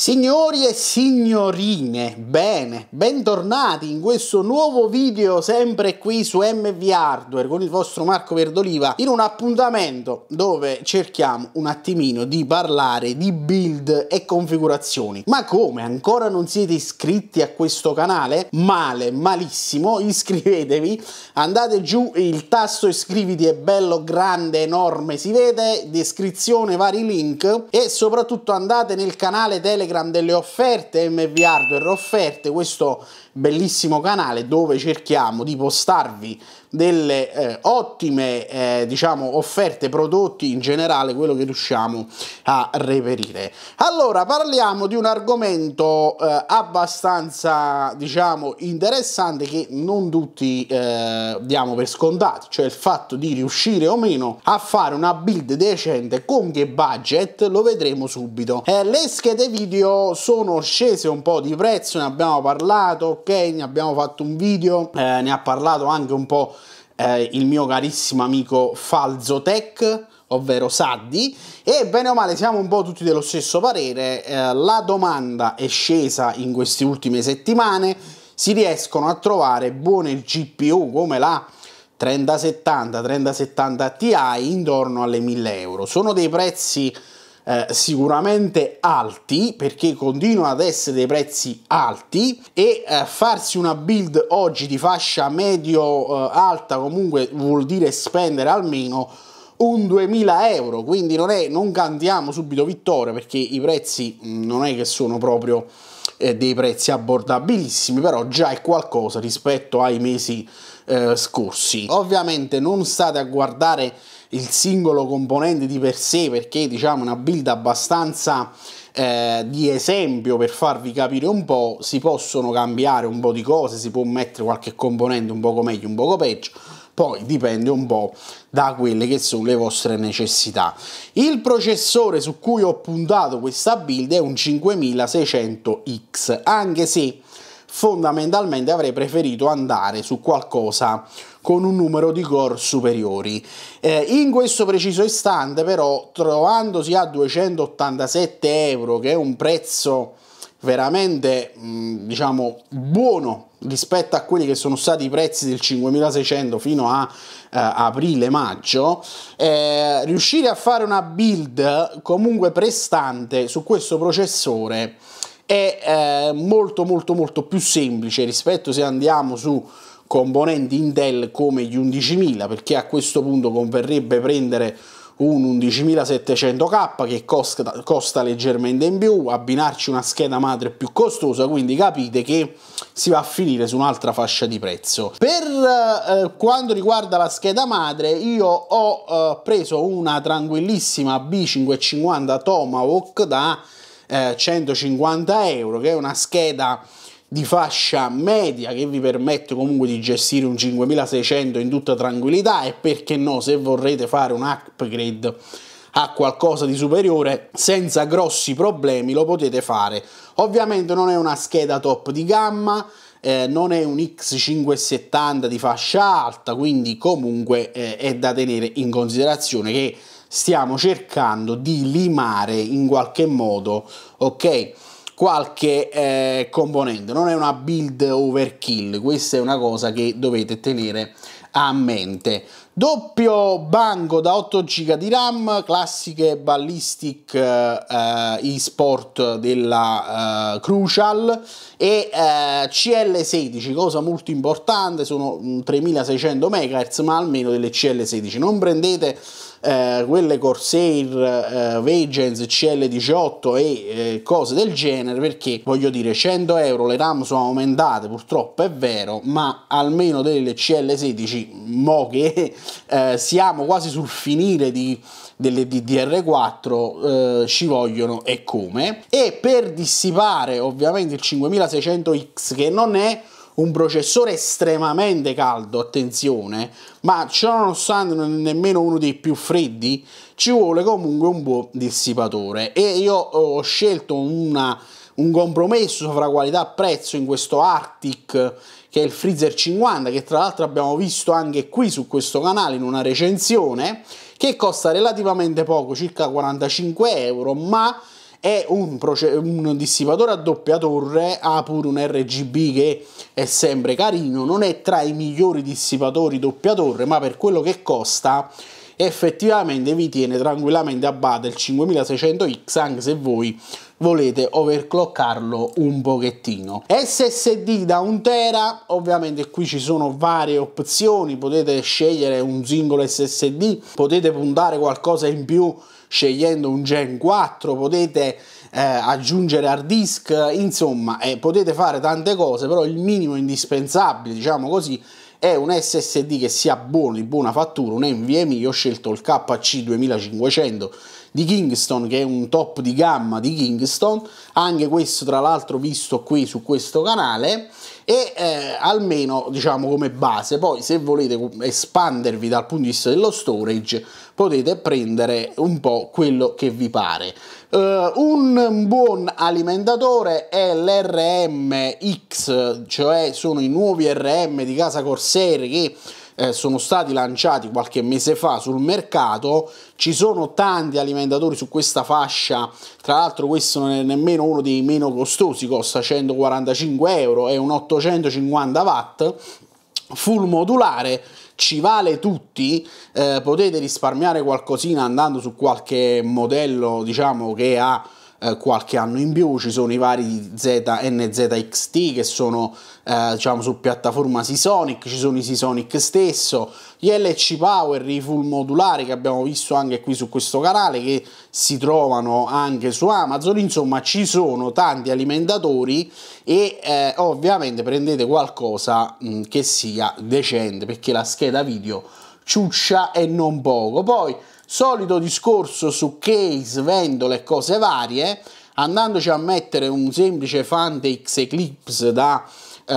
Signori e signorine, bene, bentornati in questo nuovo video sempre qui su MV Hardware con il vostro Marco Verdoliva in un appuntamento dove cerchiamo un attimino di parlare di build e configurazioni. Ma come ancora non siete iscritti a questo canale? Male, malissimo, iscrivetevi, andate giù, il tasto iscriviti è bello grande, enorme, si vede, descrizione, vari link e soprattutto andate nel canale Telegram Telegram delle offerte MV Hardware Offerte, questo bellissimo canale dove cerchiamo di postarvi delle eh, ottime eh, diciamo, offerte prodotti in generale quello che riusciamo a reperire allora parliamo di un argomento eh, abbastanza diciamo interessante che non tutti eh, diamo per scontati cioè il fatto di riuscire o meno a fare una build decente con che budget lo vedremo subito eh, le schede video sono scese un po' di prezzo ne abbiamo parlato ok ne abbiamo fatto un video eh, ne ha parlato anche un po' eh, il mio carissimo amico Falzotech, ovvero Saddi, e bene o male siamo un po' tutti dello stesso parere, eh, la domanda è scesa in queste ultime settimane, si riescono a trovare buone GPU come la 3070, 3070 Ti intorno alle 1000 euro, sono dei prezzi eh, sicuramente alti perché continuano ad essere dei prezzi alti e eh, farsi una build oggi di fascia medio eh, alta comunque vuol dire spendere almeno un 2000 euro quindi non, è, non cantiamo subito vittoria perché i prezzi mm, non è che sono proprio eh, dei prezzi abbordabilissimi, però già è qualcosa rispetto ai mesi eh, scorsi. Ovviamente non state a guardare il singolo componente di per sé perché diciamo una build abbastanza eh, di esempio per farvi capire un po' si possono cambiare un po' di cose si può mettere qualche componente un poco meglio un poco peggio poi dipende un po' da quelle che sono le vostre necessità. Il processore su cui ho puntato questa build è un 5600X, anche se fondamentalmente avrei preferito andare su qualcosa con un numero di core superiori. Eh, in questo preciso istante però trovandosi a 287 euro che è un prezzo veramente mm, diciamo buono rispetto a quelli che sono stati i prezzi del 5600 fino a eh, aprile-maggio, eh, riuscire a fare una build comunque prestante su questo processore è eh, molto molto molto più semplice rispetto se andiamo su componenti Intel come gli 11.000 perché a questo punto converrebbe prendere un 11700K che costa, costa, leggermente in più, abbinarci una scheda madre più costosa, quindi capite che si va a finire su un'altra fascia di prezzo. Per eh, quanto riguarda la scheda madre, io ho eh, preso una tranquillissima B550 Tomahawk da eh, 150 euro, che è una scheda di fascia media che vi permette comunque di gestire un 5600 in tutta tranquillità e perché no se vorrete fare un upgrade a qualcosa di superiore senza grossi problemi lo potete fare ovviamente non è una scheda top di gamma eh, non è un X570 di fascia alta quindi comunque eh, è da tenere in considerazione che stiamo cercando di limare in qualche modo ok qualche eh, componente, non è una build overkill, questa è una cosa che dovete tenere a mente. Doppio banco da 8 GB di RAM, classiche ballistic eh, e-sport della eh, Crucial e eh, CL16, cosa molto importante, sono 3600 mm, MHz ma almeno delle CL16. Non prendete eh, quelle Corsair, eh, Vagens, CL18 e eh, cose del genere perché voglio dire 100 euro le RAM sono aumentate purtroppo è vero ma almeno delle CL16 mo che eh, siamo quasi sul finire di delle DDR4 eh, ci vogliono e come e per dissipare ovviamente il 5600X che non è un processore estremamente caldo, attenzione, ma ciononostante non è nemmeno uno dei più freddi, ci vuole comunque un buon dissipatore e io ho scelto una, un compromesso fra qualità e prezzo in questo Arctic che è il Freezer 50 che tra l'altro abbiamo visto anche qui su questo canale in una recensione che costa relativamente poco, circa 45 euro, ma è un, un dissipatore a doppia torre, ha pure un RGB che è sempre carino, non è tra i migliori dissipatori doppia torre, ma per quello che costa effettivamente vi tiene tranquillamente a bada il 5600X anche se voi volete overclockarlo un pochettino. SSD da 1 tera, ovviamente qui ci sono varie opzioni, potete scegliere un singolo SSD, potete puntare qualcosa in più scegliendo un Gen 4, potete eh, aggiungere hard disk, insomma eh, potete fare tante cose, però il minimo indispensabile, diciamo così, è un SSD che sia buono, di buona fattura, un NVMe, io ho scelto il KC2500 di Kingston, che è un top di gamma di Kingston, anche questo tra l'altro visto qui su questo canale, e eh, almeno diciamo come base. Poi se volete espandervi dal punto di vista dello storage, potete prendere un po' quello che vi pare. Uh, un buon alimentatore è l'RMX, cioè sono i nuovi RM di casa Corsair che eh, sono stati lanciati qualche mese fa sul mercato, ci sono tanti alimentatori su questa fascia, tra l'altro questo non è nemmeno uno dei meno costosi, costa 145 euro, è un 850 watt, full modulare, ci vale tutti, eh, potete risparmiare qualcosina andando su qualche modello diciamo che ha eh, qualche anno in più, ci sono i vari ZNZXT che sono eh, diciamo su piattaforma Seasonic, ci sono i Seasonic stesso, gli LC Power, i full modulari che abbiamo visto anche qui su questo canale che si trovano anche su Amazon, insomma ci sono tanti alimentatori e eh, ovviamente prendete qualcosa mh, mm, che sia decente perché la scheda video ciuccia e non poco. Poi Solito discorso su case, vendola e cose varie, andandoci a mettere un semplice Fantex Eclipse da eh,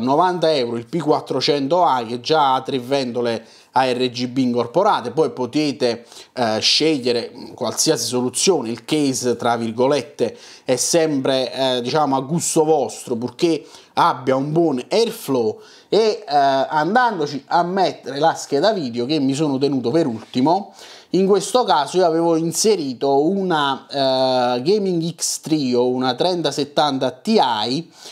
90 euro, il P400A che già ha tre vendole ARGB incorporate, poi potete eh, scegliere mm, qualsiasi soluzione, il case tra virgolette è sempre eh, diciamo a gusto vostro purché abbia un buon airflow e eh, andandoci a mettere la scheda video che mi sono tenuto per ultimo in questo caso io avevo inserito una eh, Gaming X Trio, una 3070 Ti,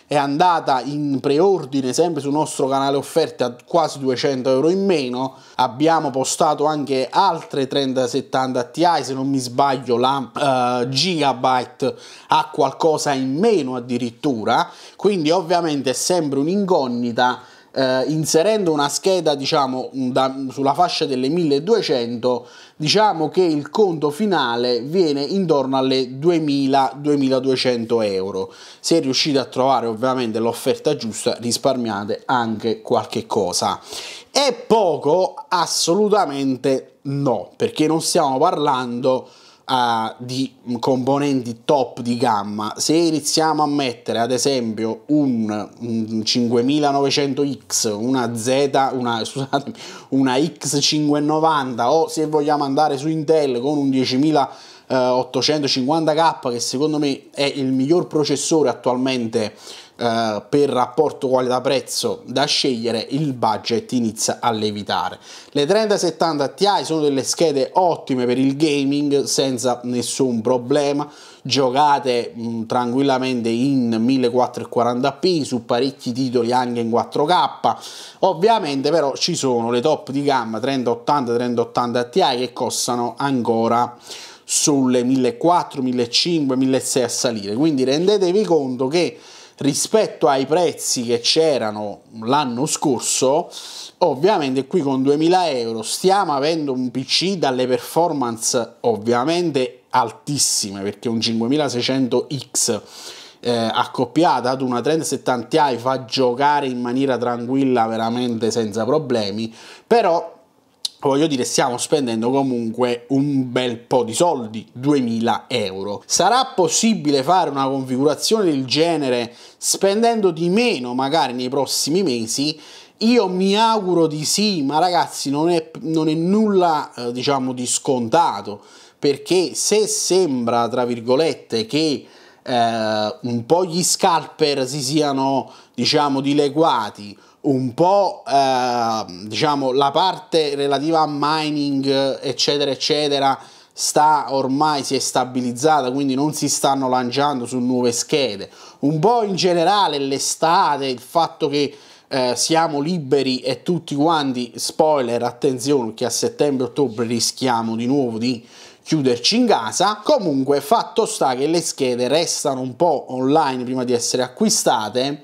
è andata in preordine sempre sul nostro canale offerte a quasi 200 euro in meno. Abbiamo postato anche altre 3070 Ti, se non mi sbaglio la eh, Gigabyte ha qualcosa in meno addirittura, quindi ovviamente è sempre un'incognita eh, inserendo una scheda diciamo da, sulla fascia delle 1200 diciamo che il conto finale viene intorno alle 2000-2200 euro se riuscite a trovare ovviamente l'offerta giusta risparmiate anche qualche cosa è poco assolutamente no perché non stiamo parlando di uh, di componenti top di gamma, se iniziamo a mettere ad esempio un, un 5900X, una Z, una, scusate, una X590 o se vogliamo andare su Intel con un 10850 eh, k che secondo me è il miglior processore attualmente eh, per rapporto qualità-prezzo da scegliere il budget inizia a levitare. Le 3070 Ti sono delle schede ottime per il gaming senza nessun problema, giocate mh, tranquillamente in 1440p su parecchi titoli anche in 4K. Ovviamente però ci sono le top di gamma 3080 3080 Ti che costano ancora sulle 1400, 1500, 1600 a salire. Quindi rendetevi conto che rispetto ai prezzi che c'erano l'anno scorso, ovviamente qui con 2000 euro stiamo avendo un PC dalle performance ovviamente altissime perché un 5600X eh, accoppiata ad una 3070 i fa giocare in maniera tranquilla veramente senza problemi, però voglio dire stiamo spendendo comunque un bel po' di soldi 2000 euro sarà possibile fare una configurazione del genere spendendo di meno magari nei prossimi mesi io mi auguro di sì ma ragazzi non è, non è nulla eh, diciamo di scontato perché se sembra tra virgolette che eh, un po' gli scalper si siano diciamo dileguati un po' eh, diciamo la parte relativa a mining eccetera eccetera sta ormai si è stabilizzata quindi non si stanno lanciando su nuove schede un po' in generale l'estate il fatto che eh, siamo liberi e tutti quanti spoiler attenzione che a settembre ottobre rischiamo di nuovo di chiuderci in casa. Comunque fatto sta che le schede restano un po' online prima di essere acquistate,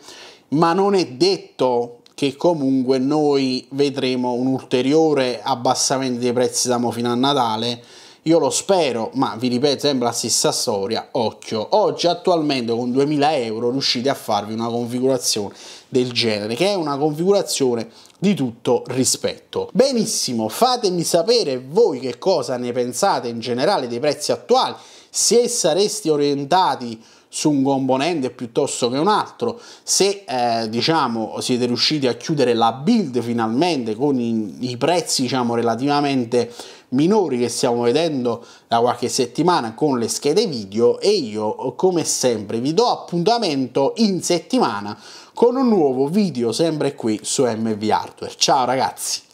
ma non è detto che comunque noi vedremo un ulteriore abbassamento dei prezzi d'amo fino a Natale. Io lo spero, ma vi ripeto sempre la stessa storia, occhio. Oggi attualmente con 2000 euro riuscite a farvi una configurazione del genere, che è una configurazione di tutto rispetto. Benissimo, fatemi sapere voi che cosa ne pensate in generale dei prezzi attuali, se sareste orientati su un componente piuttosto che un altro, se eh, diciamo siete riusciti a chiudere la build finalmente con i, i prezzi diciamo relativamente minori che stiamo vedendo da qualche settimana con le schede video e io come sempre vi do appuntamento in settimana con un nuovo video sempre qui su MV Hardware. Ciao ragazzi!